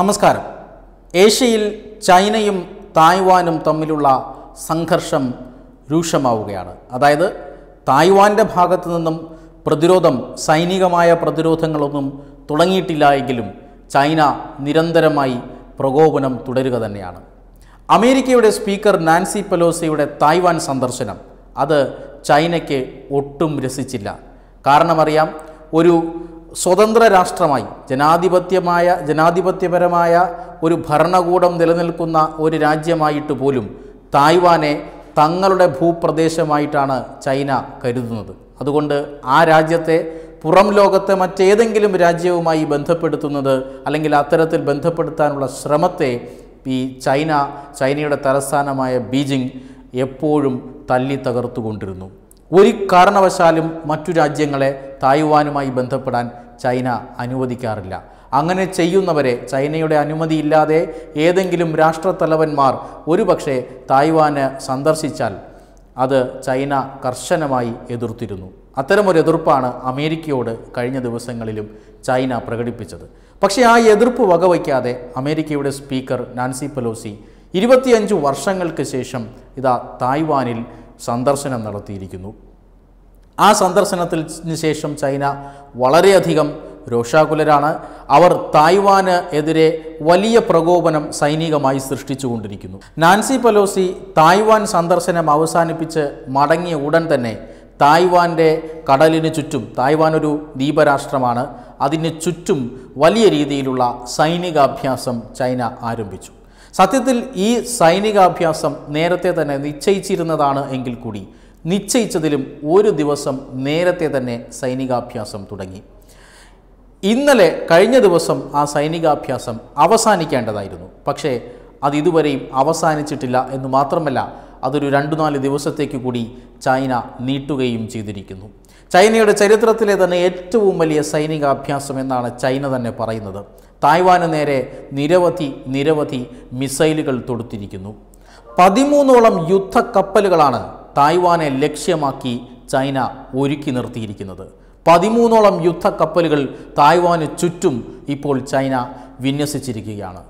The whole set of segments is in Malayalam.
നമസ്കാരം ഏഷ്യയിൽ ചൈനയും തായ്വാനും തമ്മിലുള്ള സംഘർഷം രൂക്ഷമാവുകയാണ് അതായത് തായ്വാൻ്റെ ഭാഗത്തു നിന്നും പ്രതിരോധം സൈനികമായ പ്രതിരോധങ്ങളൊന്നും തുടങ്ങിയിട്ടില്ല എങ്കിലും ചൈന നിരന്തരമായി പ്രകോപനം തുടരുക തന്നെയാണ് അമേരിക്കയുടെ സ്പീക്കർ നാൻസി പെലോസിയുടെ തായ്വാൻ സന്ദർശനം അത് ചൈനയ്ക്ക് ഒട്ടും രസിച്ചില്ല കാരണമറിയാം ഒരു സ്വതന്ത്ര രാഷ്ട്രമായി ജനാധിപത്യമായ ജനാധിപത്യപരമായ ഒരു ഭരണകൂടം നിലനിൽക്കുന്ന ഒരു രാജ്യമായിട്ട് പോലും തായ്വാനെ തങ്ങളുടെ ഭൂപ്രദേശമായിട്ടാണ് ചൈന കരുതുന്നത് അതുകൊണ്ട് ആ രാജ്യത്തെ പുറം ലോകത്തെ മറ്റേതെങ്കിലും രാജ്യവുമായി ബന്ധപ്പെടുത്തുന്നത് അല്ലെങ്കിൽ അത്തരത്തിൽ ബന്ധപ്പെടുത്താനുള്ള ശ്രമത്തെ ഈ ചൈന ചൈനയുടെ തലസ്ഥാനമായ ബീജിംഗ് എപ്പോഴും തല്ലി തകർത്തുകൊണ്ടിരുന്നു ഒരു കാരണവശാലും മറ്റു രാജ്യങ്ങളെ തായ്വാനുമായി ബന്ധപ്പെടാൻ ചൈന അനുവദിക്കാറില്ല അങ്ങനെ ചെയ്യുന്നവരെ ചൈനയുടെ അനുമതിയില്ലാതെ ഏതെങ്കിലും രാഷ്ട്രത്തലവന്മാർ ഒരുപക്ഷെ തായ്വാന് സന്ദർശിച്ചാൽ അത് ചൈന കർശനമായി എതിർത്തിരുന്നു അത്തരമൊരു എതിർപ്പാണ് അമേരിക്കയോട് കഴിഞ്ഞ ദിവസങ്ങളിലും ചൈന പ്രകടിപ്പിച്ചത് പക്ഷേ ആ എതിർപ്പ് വകവയ്ക്കാതെ അമേരിക്കയുടെ സ്പീക്കർ നാൻസി പെലോസി ഇരുപത്തിയഞ്ച് വർഷങ്ങൾക്ക് ശേഷം ഇതാ തായ്വാനിൽ സന്ദർശനം നടത്തിയിരിക്കുന്നു ആ സന്ദർശനത്തിന് ശേഷം ചൈന വളരെയധികം രോഷാകുലരാണ് അവർ തായ്വാന് എതിരെ വലിയ പ്രകോപനം സൈനികമായി സൃഷ്ടിച്ചുകൊണ്ടിരിക്കുന്നു നാൻസി പലോസി തായ്വാൻ സന്ദർശനം അവസാനിപ്പിച്ച് മടങ്ങിയ ഉടൻ തന്നെ തായ്വാൻ്റെ കടലിന് ചുറ്റും തായ്വാൻ ഒരു ദ്വീപരാഷ്ട്രമാണ് അതിന് ചുറ്റും വലിയ രീതിയിലുള്ള സൈനികാഭ്യാസം ചൈന ആരംഭിച്ചു സത്യത്തിൽ ഈ സൈനികാഭ്യാസം നേരത്തെ തന്നെ നിശ്ചയിച്ചിരുന്നതാണ് എങ്കിൽ കൂടി നിശ്ചയിച്ചതിലും ഒരു ദിവസം നേരത്തെ തന്നെ സൈനികാഭ്യാസം തുടങ്ങി ഇന്നലെ കഴിഞ്ഞ ദിവസം ആ സൈനികാഭ്യാസം അവസാനിക്കേണ്ടതായിരുന്നു പക്ഷേ അത് ഇതുവരെയും അവസാനിച്ചിട്ടില്ല എന്ന് മാത്രമല്ല അതൊരു രണ്ടു നാല് ദിവസത്തേക്ക് കൂടി ചൈന നീട്ടുകയും ചെയ്തിരിക്കുന്നു ചൈനയുടെ ചരിത്രത്തിലെ തന്നെ ഏറ്റവും വലിയ സൈനികാഭ്യാസം എന്നാണ് ചൈന തന്നെ പറയുന്നത് തായ്വാന് നേരെ നിരവധി നിരവധി മിസൈലുകൾ തൊടുത്തിരിക്കുന്നു പതിമൂന്നോളം യുദ്ധക്കപ്പലുകളാണ് തായ്വാനെ ലക്ഷ്യമാക്കി ചൈന ഒരുക്കി നിർത്തിയിരിക്കുന്നത് പതിമൂന്നോളം യുദ്ധക്കപ്പലുകൾ തായ്വാന് ചുറ്റും ഇപ്പോൾ ചൈന വിന്യസിച്ചിരിക്കുകയാണ്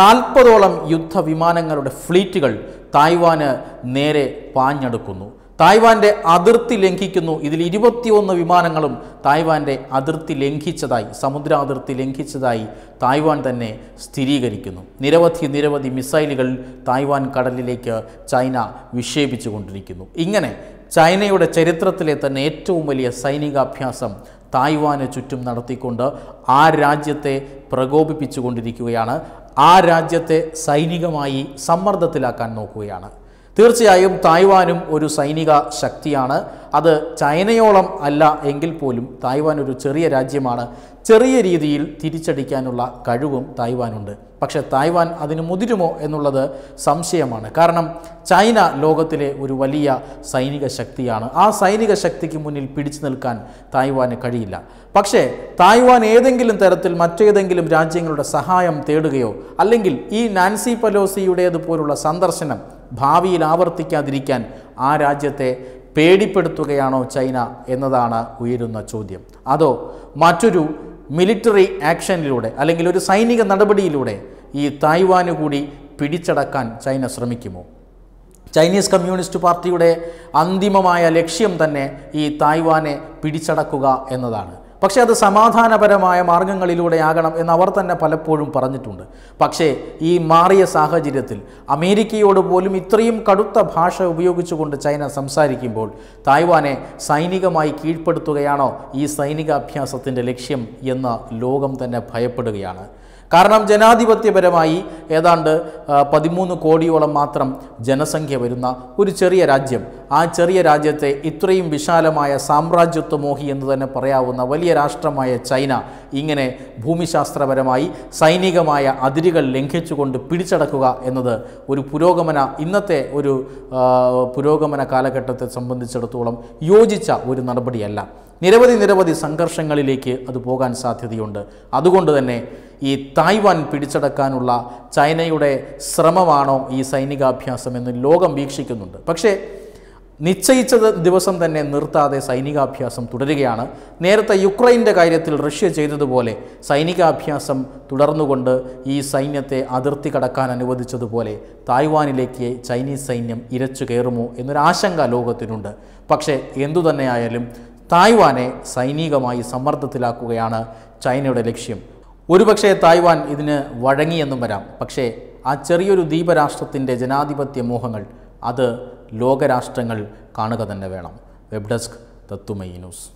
നാൽപ്പതോളം യുദ്ധവിമാനങ്ങളുടെ ഫ്ലീറ്റുകൾ തായ്വാന് നേരെ പാഞ്ഞെടുക്കുന്നു തായ്വാന്റെ അതിർത്തി ലംഘിക്കുന്നു ഇതിൽ ഇരുപത്തിയൊന്ന് വിമാനങ്ങളും തായ്വാന്റെ അതിർത്തി ലംഘിച്ചതായി സമുദ്ര അതിർത്തി ലംഘിച്ചതായി തായ്വാൻ തന്നെ സ്ഥിരീകരിക്കുന്നു നിരവധി നിരവധി മിസൈലുകൾ തായ്വാൻ കടലിലേക്ക് ചൈന വിക്ഷേപിച്ചു കൊണ്ടിരിക്കുന്നു ഇങ്ങനെ ചൈനയുടെ ചരിത്രത്തിലെ തന്നെ ഏറ്റവും വലിയ സൈനികാഭ്യാസം തായ്വാന് ചുറ്റും നടത്തിക്കൊണ്ട് ആ രാജ്യത്തെ പ്രകോപിപ്പിച്ചുകൊണ്ടിരിക്കുകയാണ് ആ രാജ്യത്തെ സൈനികമായി സമ്മർദ്ദത്തിലാക്കാൻ നോക്കുകയാണ് തീർച്ചയായും തായ്വാനും ഒരു സൈനിക ശക്തിയാണ് അത് ചൈനയോളം അല്ല എങ്കിൽ പോലും തായ്വാൻ ഒരു ചെറിയ രാജ്യമാണ് ചെറിയ രീതിയിൽ തിരിച്ചടിക്കാനുള്ള കഴിവും തായ്വാനുണ്ട് പക്ഷേ തായ്വാൻ അതിന് മുതിരുമോ എന്നുള്ളത് സംശയമാണ് കാരണം ചൈന ലോകത്തിലെ ഒരു വലിയ സൈനിക ശക്തിയാണ് ആ സൈനിക ശക്തിക്ക് മുന്നിൽ പിടിച്ചു നിൽക്കാൻ തായ്വാന് കഴിയില്ല പക്ഷേ തായ്വാൻ ഏതെങ്കിലും തരത്തിൽ മറ്റേതെങ്കിലും രാജ്യങ്ങളുടെ സഹായം തേടുകയോ അല്ലെങ്കിൽ ഈ നാൻസി പലോസിയുടേതുപോലുള്ള സന്ദർശനം ഭാവിയിൽ ആവർത്തിക്കാതിരിക്കാൻ ആ രാജ്യത്തെ പേടിപ്പെടുത്തുകയാണോ ചൈന എന്നതാണ് ഉയരുന്ന ചോദ്യം അതോ മറ്റൊരു മിലിറ്ററി ആക്ഷനിലൂടെ അല്ലെങ്കിൽ ഒരു സൈനിക നടപടിയിലൂടെ ഈ തായ്വാന് കൂടി പിടിച്ചടക്കാൻ ചൈന ശ്രമിക്കുമോ ചൈനീസ് കമ്മ്യൂണിസ്റ്റ് പാർട്ടിയുടെ അന്തിമമായ ലക്ഷ്യം തന്നെ ഈ തായ്വാനെ പിടിച്ചടക്കുക എന്നതാണ് പക്ഷേ അത് സമാധാനപരമായ മാർഗങ്ങളിലൂടെയാകണം എന്ന് അവർ തന്നെ പലപ്പോഴും പറഞ്ഞിട്ടുണ്ട് പക്ഷേ ഈ മാറിയ സാഹചര്യത്തിൽ അമേരിക്കയോട് പോലും ഇത്രയും കടുത്ത ഭാഷ ഉപയോഗിച്ചുകൊണ്ട് ചൈന സംസാരിക്കുമ്പോൾ തായ്വാനെ സൈനികമായി കീഴ്പ്പെടുത്തുകയാണോ ഈ സൈനികാഭ്യാസത്തിൻ്റെ ലക്ഷ്യം എന്ന് ലോകം തന്നെ ഭയപ്പെടുകയാണ് കാരണം ജനാധിപത്യപരമായി ഏതാണ്ട് പതിമൂന്ന് കോടിയോളം മാത്രം ജനസംഖ്യ വരുന്ന ഒരു ചെറിയ രാജ്യം ആ ചെറിയ രാജ്യത്തെ ഇത്രയും വിശാലമായ സാമ്രാജ്യത്വമോഹി എന്ന് തന്നെ പറയാവുന്ന വലിയ രാഷ്ട്രമായ ചൈന ഇങ്ങനെ ഭൂമിശാസ്ത്രപരമായി സൈനികമായ അതിരുകൾ ലംഘിച്ചുകൊണ്ട് പിടിച്ചടക്കുക എന്നത് ഒരു പുരോഗമന ഇന്നത്തെ ഒരു പുരോഗമന കാലഘട്ടത്തെ സംബന്ധിച്ചിടത്തോളം യോജിച്ച ഒരു നടപടിയല്ല നിരവധി നിരവധി സംഘർഷങ്ങളിലേക്ക് അത് പോകാൻ സാധ്യതയുണ്ട് അതുകൊണ്ട് തന്നെ ഈ തായ്വാൻ പിടിച്ചടക്കാനുള്ള ചൈനയുടെ ശ്രമമാണോ ഈ സൈനികാഭ്യാസം എന്ന് ലോകം വീക്ഷിക്കുന്നുണ്ട് പക്ഷേ നിശ്ചയിച്ച ദിവസം തന്നെ നിർത്താതെ സൈനികാഭ്യാസം തുടരുകയാണ് നേരത്തെ യുക്രൈൻ്റെ കാര്യത്തിൽ റഷ്യ ചെയ്തതുപോലെ സൈനികാഭ്യാസം തുടർന്നുകൊണ്ട് ഈ സൈന്യത്തെ അതിർത്തി കടക്കാൻ അനുവദിച്ചതുപോലെ തായ്വാനിലേക്ക് ചൈനീസ് സൈന്യം ഇരച്ചു കയറുമോ എന്നൊരാശങ്ക ലോകത്തിനുണ്ട് പക്ഷേ എന്തു തന്നെയായാലും തായ്വാനെ സൈനികമായി സമ്മർദ്ദത്തിലാക്കുകയാണ് ചൈനയുടെ ലക്ഷ്യം ഒരുപക്ഷെ തായ്വാൻ ഇതിന് വഴങ്ങിയെന്നും വരാം പക്ഷേ ആ ചെറിയൊരു ദ്വീപരാഷ്ട്രത്തിൻ്റെ ജനാധിപത്യ മോഹങ്ങൾ അത് ലോകരാഷ്ട്രങ്ങൾ കാണുക തന്നെ വേണം വെബ് ഡെസ്ക് തത്തുമൈ ന്യൂസ്